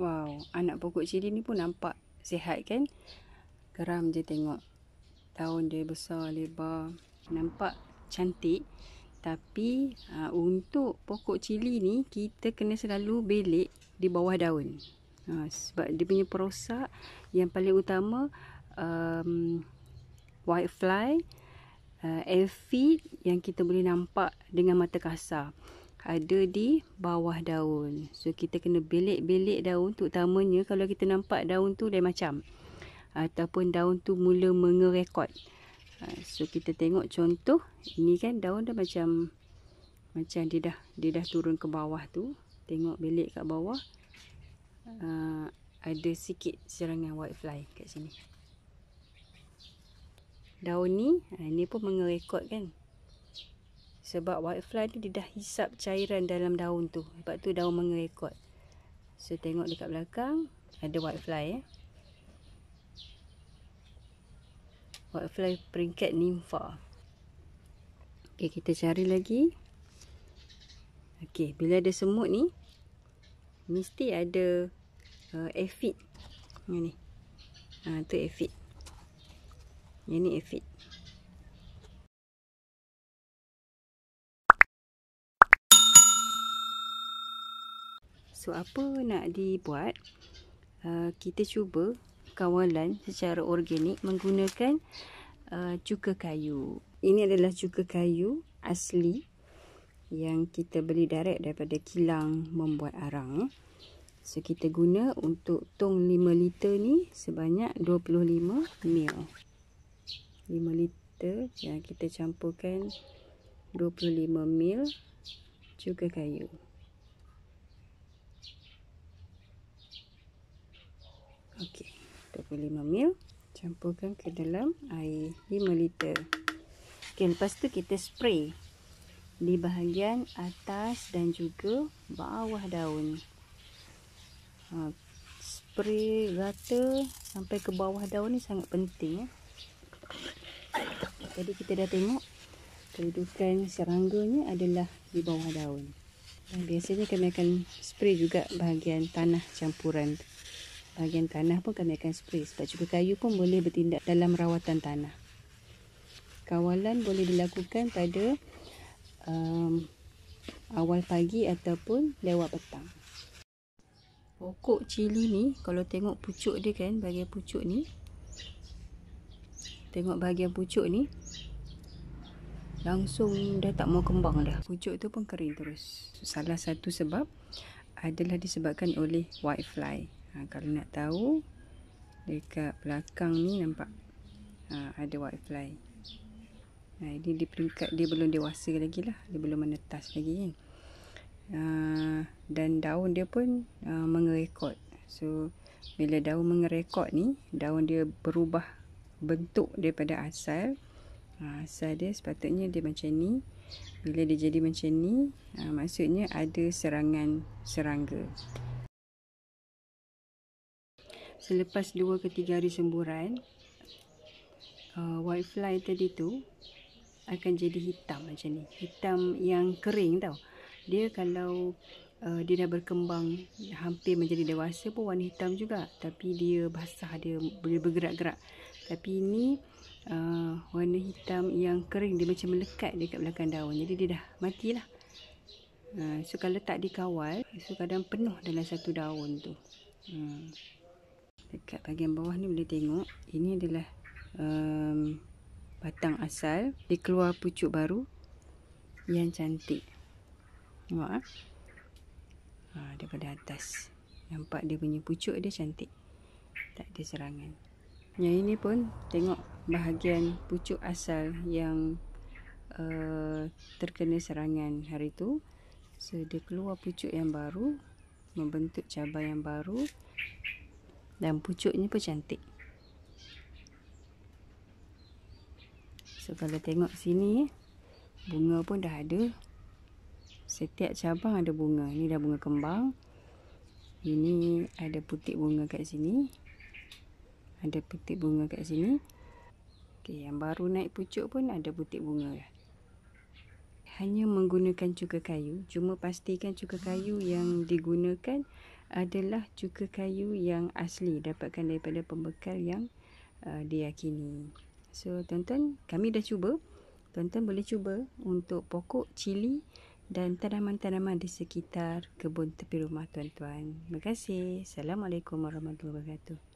Wow, anak pokok cili ni pun nampak sihat kan? Geram je tengok. Daun dia besar, lebar. Nampak cantik. Tapi aa, ah, untuk pokok cili ni, kita kena selalu belik di bawah daun. Ha, sebab dia punya perosak yang paling utama um, whitefly, uh, ah, aphid yang kita boleh nampak dengan mata kasar ada di bawah daun. So kita kena belik-belik daun terutamanya kalau kita nampak daun tu lain macam ataupun daun tu mula mengerekot. Ha, so kita tengok contoh ni kan daun dah macam macam dia dah dia dah turun ke bawah tu. Tengok belik kat bawah. Ha, ada sikit serangan whitefly kat sini. Daun ni, ini ha, pun mengerekot kan. Sebab whitefly ni dia dah hisap cairan dalam daun tu. Sebab tu daun mengerekod. So tengok dekat belakang. Ada whitefly eh. Whitefly peringkat nimfa. Okay kita cari lagi. Okay bila ada semut ni. Mesti ada uh, aphid. Yang ni. Ha, tu aphid. Yang ni aphid. So apa nak dibuat uh, Kita cuba kawalan secara organik menggunakan uh, cuka kayu Ini adalah cuka kayu asli Yang kita beli direct daripada kilang membuat arang eh. So kita guna untuk tong 5 liter ni sebanyak 25 ml 5 liter yang kita campurkan 25 ml cuka kayu Okey. 25 ml campurkan ke dalam air 5 liter. Okey, lepas tu kita spray di bahagian atas dan juga bawah daun. Ha, spray rata sampai ke bawah daun ni sangat penting ya. Jadi kita dah tengok kedudukan serangganya adalah di bawah daun. Dan biasanya kami akan spray juga bahagian tanah campuran bahagian tanah pun kami akan spray sebab juga kayu pun boleh bertindak dalam rawatan tanah kawalan boleh dilakukan pada um, awal pagi ataupun lewat petang pokok cili ni kalau tengok pucuk dia kan bahagian pucuk ni tengok bahagian pucuk ni langsung dah tak mau kembang dah pucuk tu pun kering terus salah satu sebab adalah disebabkan oleh whitefly ha, kalau nak tahu dekat belakang ni nampak ha, ada whitefly ha, ini di peringkat dia belum dewasa lagi lah dia belum menetas lagi kan ha, dan daun dia pun ha, mengerekod so bila daun mengerekod ni daun dia berubah bentuk daripada asal ha, asal dia sepatutnya dia macam ni bila dia jadi macam ni ha, maksudnya ada serangan serangga selepas 2 ke 3 hari semburan uh, white fly tadi tu akan jadi hitam macam ni hitam yang kering tau dia kalau uh, dia dah berkembang hampir menjadi dewasa pun warna hitam juga tapi dia basah dia boleh bergerak-gerak tapi ini uh, warna hitam yang kering dia macam melekat dekat belakang daun jadi dia dah matilah uh, so kalau tak dikawal so kadang penuh dalam satu daun tu hmm dekat bahagian bawah ni boleh tengok ini adalah um, batang asal dia keluar pucuk baru yang cantik nampak eh? Ah. ha, daripada atas nampak dia punya pucuk dia cantik tak ada serangan yang ini pun tengok bahagian pucuk asal yang uh, terkena serangan hari tu so dia keluar pucuk yang baru membentuk cabai yang baru dan pucuknya pun cantik so kalau tengok sini bunga pun dah ada setiap cabang ada bunga Ini dah bunga kembang ini ada putik bunga kat sini ada putik bunga kat sini Okay, yang baru naik pucuk pun ada putik bunga hanya menggunakan cuka kayu cuma pastikan cuka kayu yang digunakan adalah cuka kayu yang asli dapatkan daripada pembekal yang uh, diyakini. So tuan-tuan, kami dah cuba. Tuan-tuan boleh cuba untuk pokok cili dan tanaman-tanaman di sekitar kebun tepi rumah tuan-tuan. Terima kasih. Assalamualaikum warahmatullahi wabarakatuh.